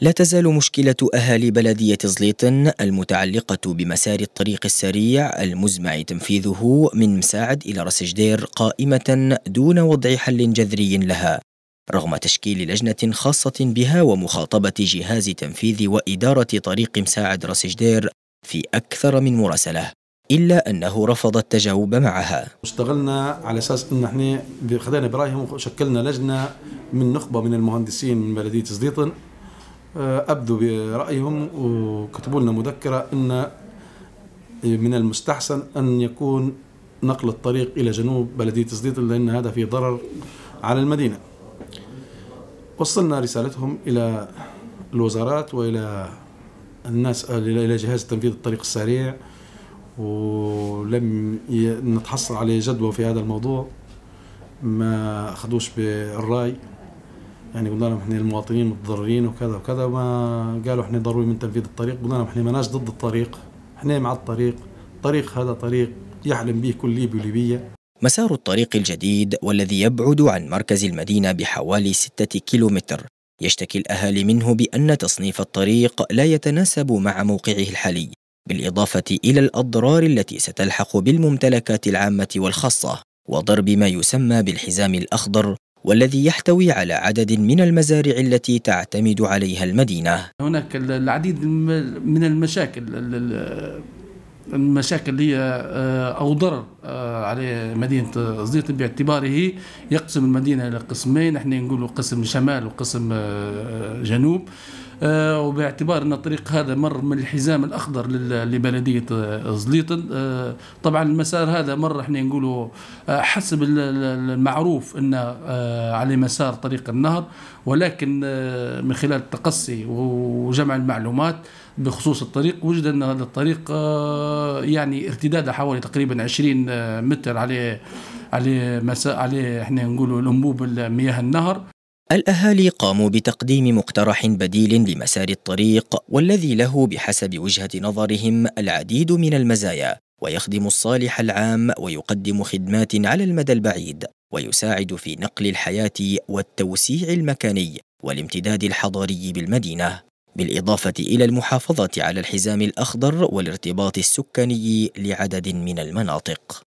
لا تزال مشكلة أهالي بلدية زليطن المتعلقة بمسار الطريق السريع المزمع تنفيذه من مساعد إلى رسجدير قائمة دون وضع حل جذري لها رغم تشكيل لجنة خاصة بها ومخاطبة جهاز تنفيذ وإدارة طريق مساعد رسجدير في أكثر من مراسلة إلا أنه رفض التجاوب معها اشتغلنا على أساس أن احنا خذينا إبراهيم وشكلنا لجنة من نخبة من المهندسين من بلدية زليطن أه، أبدوا برأيهم وكتبوا لنا مذكرة أن من المستحسن أن يكون نقل الطريق إلى جنوب بلدية سديط لأن هذا فيه ضرر على المدينة وصلنا رسالتهم إلى الوزارات وإلى الناس إلى جهاز تنفيذ الطريق السريع ولم نتحصل على جدوى في هذا الموضوع ما أخذوش بالرأي يعني قلنا لهم احنا المواطنين متضررين وكذا وكذا وما قالوا احنا ضروري من تنفيذ الطريق قلنا لهم احنا ماناش ضد الطريق احنا مع الطريق الطريق هذا طريق يحلم به كل ليبي وليبيه مسار الطريق الجديد والذي يبعد عن مركز المدينة بحوالي ستة كيلومتر يشتكي الأهالي منه بأن تصنيف الطريق لا يتناسب مع موقعه الحالي بالإضافة إلى الأضرار التي ستلحق بالممتلكات العامة والخاصة وضرب ما يسمى بالحزام الأخضر والذي يحتوي على عدد من المزارع التي تعتمد عليها المدينة هناك العديد من المشاكل المشاكل اللي آه، او ضرر آه، على مدينه زيط باعتباره يقسم المدينه الى قسمين احنا نقول قسم شمال وقسم آه، جنوب آه، وباعتبار ان الطريق هذا مر من الحزام الاخضر لبلديه آه، زليطن آه، طبعا المسار هذا مر احنا نقولوا حسب المعروف انه على مسار طريق النهر ولكن من خلال التقصي وجمع المعلومات بخصوص الطريق وجد ان هذا الطريق يعني ارتداده حوالي تقريبا 20 متر عليه عليه مساء عليه احنا نقولوا الانبوب مياه النهر الأهالي قاموا بتقديم مقترح بديل لمسار الطريق والذي له بحسب وجهة نظرهم العديد من المزايا ويخدم الصالح العام ويقدم خدمات على المدى البعيد ويساعد في نقل الحياة والتوسيع المكاني والامتداد الحضاري بالمدينة بالإضافة إلى المحافظة على الحزام الأخضر والارتباط السكاني لعدد من المناطق